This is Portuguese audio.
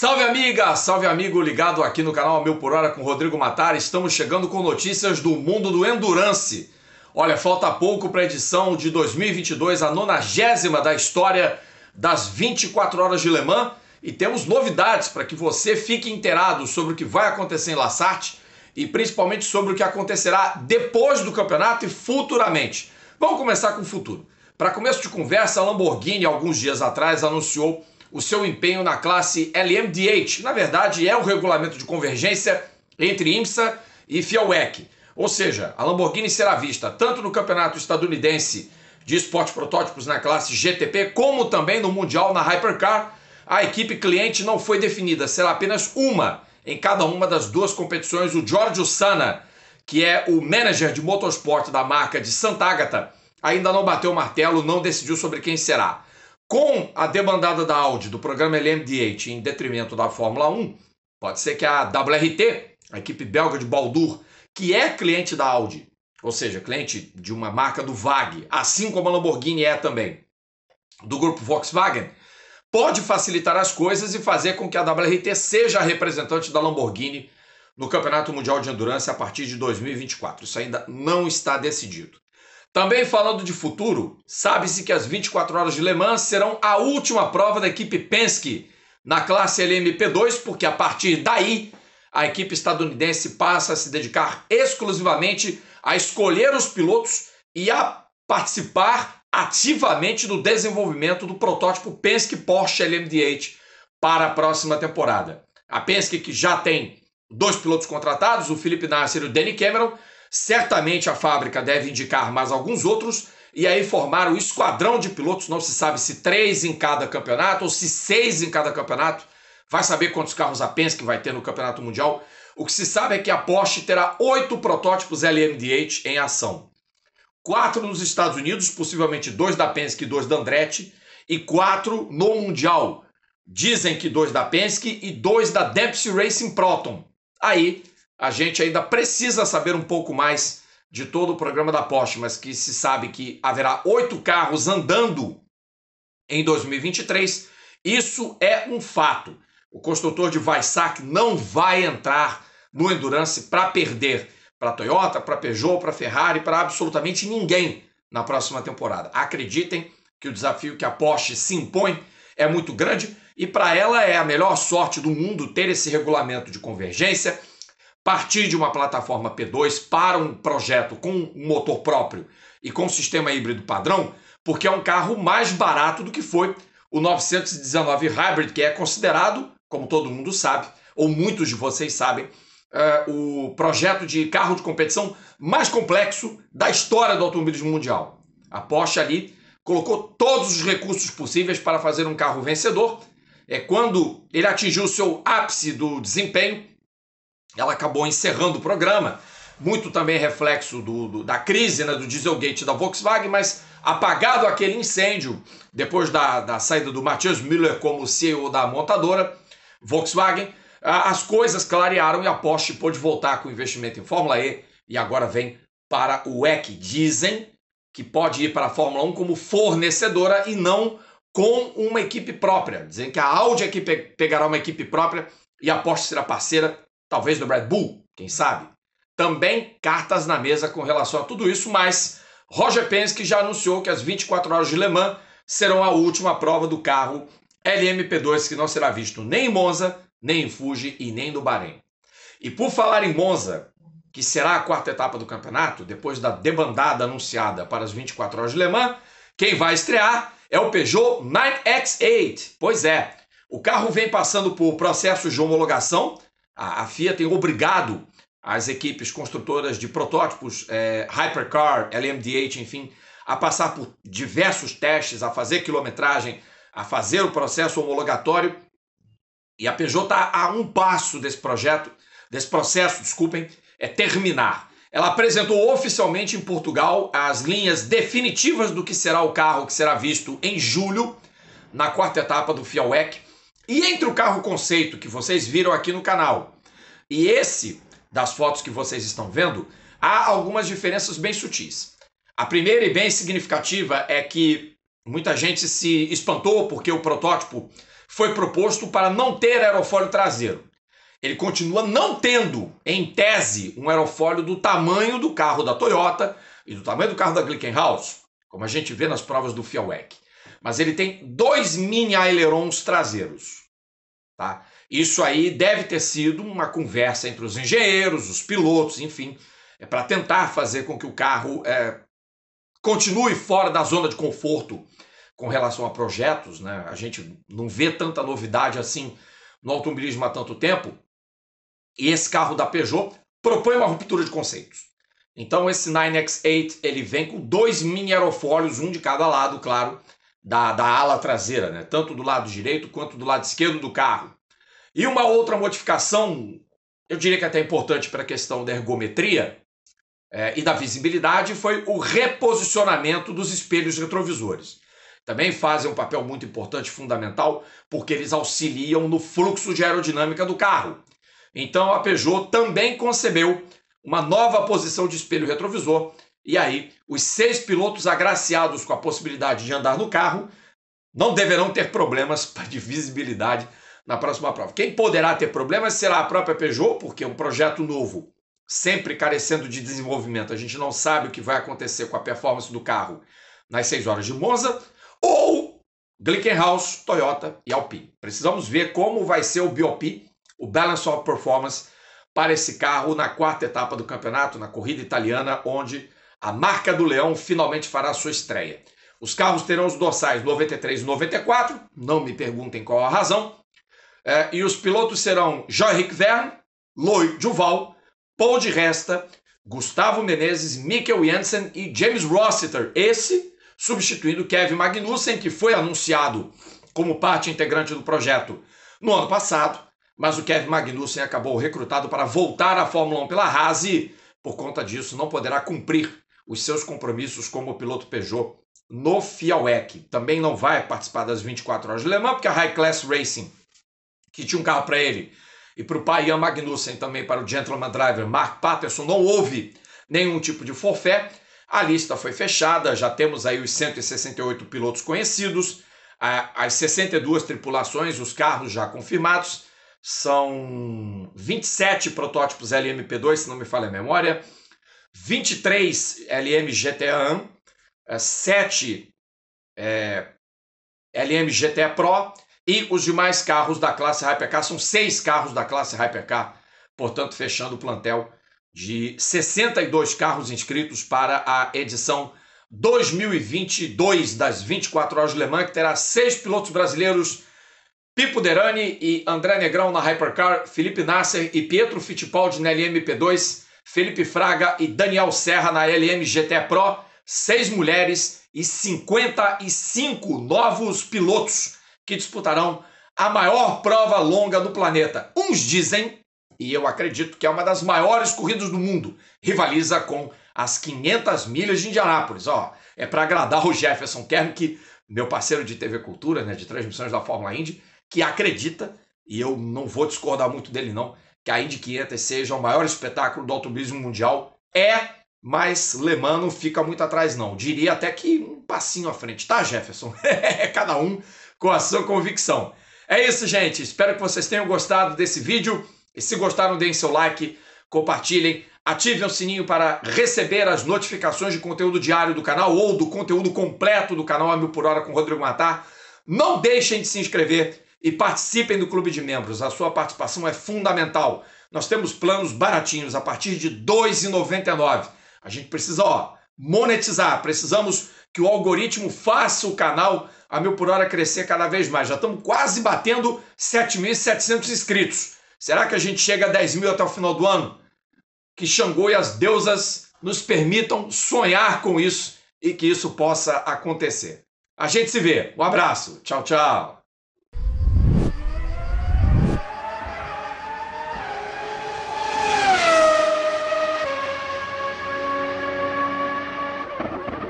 Salve amiga, salve amigo ligado aqui no canal Mil Por Hora com Rodrigo Matar. Estamos chegando com notícias do mundo do endurance. Olha, falta pouco para a edição de 2022, a nonagésima da história das 24 horas de Le Mans, e temos novidades para que você fique inteirado sobre o que vai acontecer em La Lassarte e principalmente sobre o que acontecerá depois do campeonato e futuramente. Vamos começar com o futuro. Para começo de conversa, a Lamborghini alguns dias atrás anunciou o seu empenho na classe LMDH. Na verdade, é o regulamento de convergência entre IMSA e FIAWEC. Ou seja, a Lamborghini será vista tanto no campeonato estadunidense de esportes protótipos na classe GTP, como também no Mundial na Hypercar. A equipe cliente não foi definida, será apenas uma em cada uma das duas competições. O Giorgio Sana, que é o manager de motorsport da marca de Santa Agata, ainda não bateu o martelo, não decidiu sobre quem será com a demandada da Audi do programa LMDH em detrimento da Fórmula 1, pode ser que a WRT, a equipe belga de Baldur, que é cliente da Audi, ou seja, cliente de uma marca do VAG, assim como a Lamborghini é também, do grupo Volkswagen, pode facilitar as coisas e fazer com que a WRT seja a representante da Lamborghini no Campeonato Mundial de Endurance a partir de 2024. Isso ainda não está decidido. Também falando de futuro, sabe-se que as 24 horas de Le Mans serão a última prova da equipe Penske na classe LMP2, porque a partir daí a equipe estadunidense passa a se dedicar exclusivamente a escolher os pilotos e a participar ativamente do desenvolvimento do protótipo Penske Porsche LMD8 para a próxima temporada. A Penske que já tem dois pilotos contratados, o Felipe Nasser e o Danny Cameron, Certamente a fábrica deve indicar mais alguns outros e aí formar o esquadrão de pilotos. Não se sabe se três em cada campeonato ou se seis em cada campeonato. Vai saber quantos carros a Penske vai ter no Campeonato Mundial. O que se sabe é que a Porsche terá oito protótipos LMDH em ação. Quatro nos Estados Unidos, possivelmente dois da Penske e dois da Andretti, e quatro no Mundial. Dizem que dois da Penske e dois da Dempsey Racing Proton. Aí a gente ainda precisa saber um pouco mais de todo o programa da Porsche, mas que se sabe que haverá oito carros andando em 2023, isso é um fato. O construtor de Vaisak não vai entrar no Endurance para perder para Toyota, para Peugeot, para Ferrari, para absolutamente ninguém na próxima temporada. Acreditem que o desafio que a Porsche se impõe é muito grande e para ela é a melhor sorte do mundo ter esse regulamento de convergência, partir de uma plataforma P2 para um projeto com um motor próprio e com um sistema híbrido padrão, porque é um carro mais barato do que foi o 919 Hybrid, que é considerado, como todo mundo sabe, ou muitos de vocês sabem, é o projeto de carro de competição mais complexo da história do automobilismo mundial. A Porsche ali colocou todos os recursos possíveis para fazer um carro vencedor. É quando ele atingiu o seu ápice do desempenho, ela acabou encerrando o programa, muito também reflexo do, do, da crise, né, do Dieselgate da Volkswagen, mas apagado aquele incêndio, depois da, da saída do Matthias Müller como CEO da montadora Volkswagen, as coisas clarearam e a Porsche pôde voltar com o investimento em Fórmula E e agora vem para o EC. Dizem que pode ir para a Fórmula 1 como fornecedora e não com uma equipe própria. Dizem que a Audi é que pegará uma equipe própria e a Porsche será parceira talvez do Red Bull, quem sabe. Também cartas na mesa com relação a tudo isso, mas Roger Penske já anunciou que as 24 horas de Le Mans serão a última prova do carro LMP2 que não será visto nem em Monza, nem em Fuji e nem no Bahrein. E por falar em Monza, que será a quarta etapa do campeonato, depois da debandada anunciada para as 24 horas de Le Mans, quem vai estrear é o Peugeot 9X8. Pois é, o carro vem passando por processos de homologação a, a FIA tem obrigado as equipes construtoras de protótipos é, Hypercar, LMDH, enfim, a passar por diversos testes, a fazer quilometragem, a fazer o processo homologatório. E a Peugeot está a um passo desse projeto, desse processo, desculpem, é terminar. Ela apresentou oficialmente em Portugal as linhas definitivas do que será o carro que será visto em julho, na quarta etapa do FIAWEC. E entre o carro conceito que vocês viram aqui no canal e esse das fotos que vocês estão vendo, há algumas diferenças bem sutis. A primeira e bem significativa é que muita gente se espantou porque o protótipo foi proposto para não ter aerofólio traseiro. Ele continua não tendo, em tese, um aerofólio do tamanho do carro da Toyota e do tamanho do carro da Glickenhaus, como a gente vê nas provas do Fiawec mas ele tem dois mini ailerons traseiros. Tá? Isso aí deve ter sido uma conversa entre os engenheiros, os pilotos, enfim, é para tentar fazer com que o carro é, continue fora da zona de conforto com relação a projetos. Né? A gente não vê tanta novidade assim no automobilismo há tanto tempo. E esse carro da Peugeot propõe uma ruptura de conceitos. Então esse 9X8 ele vem com dois mini aerofólios, um de cada lado, claro, da, da ala traseira, né? tanto do lado direito quanto do lado esquerdo do carro. E uma outra modificação, eu diria que é até importante para a questão da ergometria é, e da visibilidade, foi o reposicionamento dos espelhos retrovisores. Também fazem um papel muito importante, fundamental, porque eles auxiliam no fluxo de aerodinâmica do carro. Então a Peugeot também concebeu uma nova posição de espelho retrovisor e aí, os seis pilotos agraciados com a possibilidade de andar no carro não deverão ter problemas de visibilidade na próxima prova. Quem poderá ter problemas será a própria Peugeot, porque é um projeto novo, sempre carecendo de desenvolvimento. A gente não sabe o que vai acontecer com a performance do carro nas seis horas de Monza, ou Glickenhaus, Toyota e Alpine. Precisamos ver como vai ser o BOP, o Balance of Performance, para esse carro na quarta etapa do campeonato, na corrida italiana, onde a marca do Leão finalmente fará sua estreia. Os carros terão os dorsais 93 e 94, não me perguntem qual a razão. É, e os pilotos serão jean ric Verne, Loi Duval, Paul de Resta, Gustavo Menezes, Mikkel Jensen e James Rossiter. Esse substituindo Kevin Magnussen, que foi anunciado como parte integrante do projeto no ano passado, mas o Kevin Magnussen acabou recrutado para voltar à Fórmula 1 pela Haas e, por conta disso, não poderá cumprir os seus compromissos como piloto Peugeot no Fialec. Também não vai participar das 24 horas de Le Mans, porque a High Class Racing, que tinha um carro para ele, e para o pai Ian Magnussen também, para o Gentleman Driver Mark Patterson, não houve nenhum tipo de forfé. A lista foi fechada, já temos aí os 168 pilotos conhecidos, as 62 tripulações, os carros já confirmados, são 27 protótipos LMP2, se não me falha a memória, 23 LM 1, 7 é, LM GTA Pro e os demais carros da classe Hypercar, são seis carros da classe Hypercar, portanto, fechando o plantel de 62 carros inscritos para a edição 2022 das 24 Horas Le Mans, que terá seis pilotos brasileiros, Pipo Derani e André Negrão na Hypercar, Felipe Nasser e Pietro Fittipaldi na LMP2, Felipe Fraga e Daniel Serra na LM GT Pro, seis mulheres e 55 novos pilotos que disputarão a maior prova longa do planeta. Uns dizem, e eu acredito que é uma das maiores corridas do mundo, rivaliza com as 500 milhas de Indianápolis. Ó, é para agradar o Jefferson Kern, que meu parceiro de TV Cultura, né, de transmissões da Fórmula Indy, que acredita, e eu não vou discordar muito dele não, que a Indy 500 seja o maior espetáculo do automobilismo mundial. É, mas Le Mans não fica muito atrás, não. Diria até que um passinho à frente, tá, Jefferson? É cada um com a sua convicção. É isso, gente. Espero que vocês tenham gostado desse vídeo. E se gostaram, deem seu like, compartilhem, ativem o sininho para receber as notificações de conteúdo diário do canal ou do conteúdo completo do canal A Mil Por Hora com Rodrigo Matar. Não deixem de se inscrever e participem do clube de membros. A sua participação é fundamental. Nós temos planos baratinhos a partir de R$ 2,99. A gente precisa, ó, monetizar. Precisamos que o algoritmo faça o canal a mil por hora crescer cada vez mais. Já estamos quase batendo 7.700 inscritos. Será que a gente chega a 10 mil até o final do ano? Que Xangô e as deusas nos permitam sonhar com isso e que isso possa acontecer. A gente se vê. Um abraço. Tchau, tchau.